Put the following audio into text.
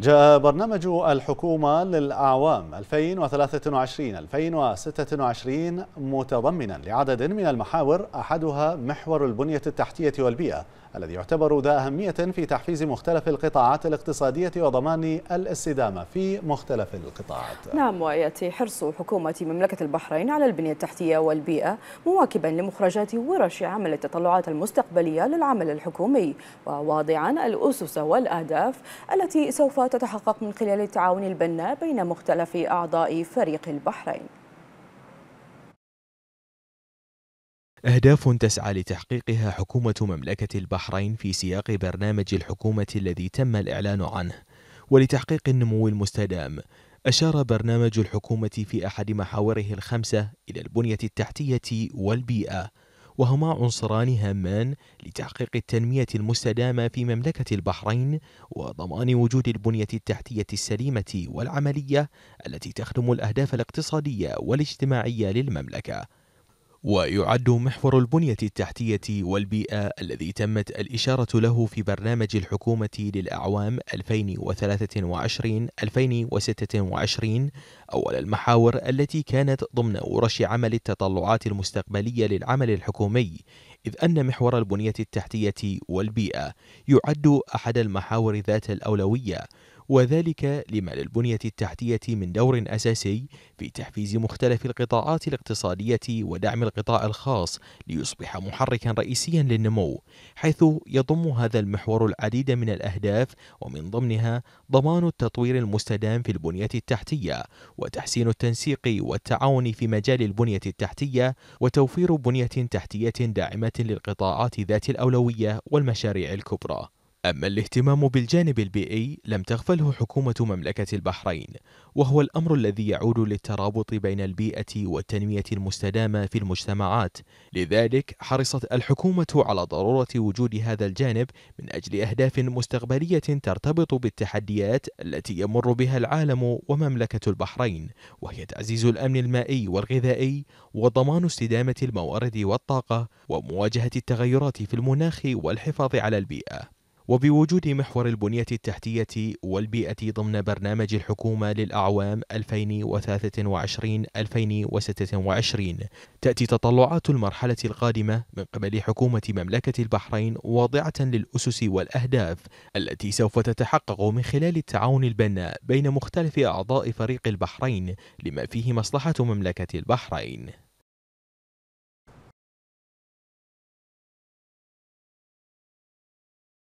جاء برنامج الحكومة للأعوام 2023-2026 متضمنا لعدد من المحاور أحدها محور البنية التحتية والبيئة الذي يعتبر ذا أهمية في تحفيز مختلف القطاعات الاقتصادية وضمان الاستدامة في مختلف القطاعات نعم ويأتي حرص حكومة مملكة البحرين على البنية التحتية والبيئة مواكبا لمخرجات ورش عمل التطلعات المستقبلية للعمل الحكومي وواضعا الأسس والأهداف التي سوف تتحقق من خلال التعاون البناء بين مختلف أعضاء فريق البحرين أهداف تسعى لتحقيقها حكومة مملكة البحرين في سياق برنامج الحكومة الذي تم الإعلان عنه ولتحقيق النمو المستدام أشار برنامج الحكومة في أحد محاوره الخمسة إلى البنية التحتية والبيئة وهما عنصران هامان لتحقيق التنمية المستدامة في مملكة البحرين وضمان وجود البنية التحتية السليمة والعملية التي تخدم الأهداف الاقتصادية والاجتماعية للمملكة ويعد محور البنية التحتية والبيئة الذي تمت الإشارة له في برنامج الحكومة للأعوام 2023-2026 أول المحاور التي كانت ضمن ورش عمل التطلعات المستقبلية للعمل الحكومي إذ أن محور البنية التحتية والبيئة يعد أحد المحاور ذات الأولوية وذلك لما للبنية التحتية من دور أساسي في تحفيز مختلف القطاعات الاقتصادية ودعم القطاع الخاص ليصبح محركا رئيسيا للنمو، حيث يضم هذا المحور العديد من الأهداف ومن ضمنها ضمان التطوير المستدام في البنية التحتية، وتحسين التنسيق والتعاون في مجال البنية التحتية، وتوفير بنية تحتية داعمة للقطاعات ذات الأولوية والمشاريع الكبرى أما الاهتمام بالجانب البيئي لم تغفله حكومة مملكة البحرين، وهو الأمر الذي يعود للترابط بين البيئة والتنمية المستدامة في المجتمعات، لذلك حرصت الحكومة على ضرورة وجود هذا الجانب من أجل أهداف مستقبلية ترتبط بالتحديات التي يمر بها العالم ومملكة البحرين، وهي تعزيز الأمن المائي والغذائي، وضمان استدامة الموارد والطاقة، ومواجهة التغيرات في المناخ والحفاظ على البيئة. وبوجود محور البنية التحتية والبيئة ضمن برنامج الحكومة للأعوام 2023-2026 تأتي تطلعات المرحلة القادمة من قبل حكومة مملكة البحرين واضعة للأسس والأهداف التي سوف تتحقق من خلال التعاون البناء بين مختلف أعضاء فريق البحرين لما فيه مصلحة مملكة البحرين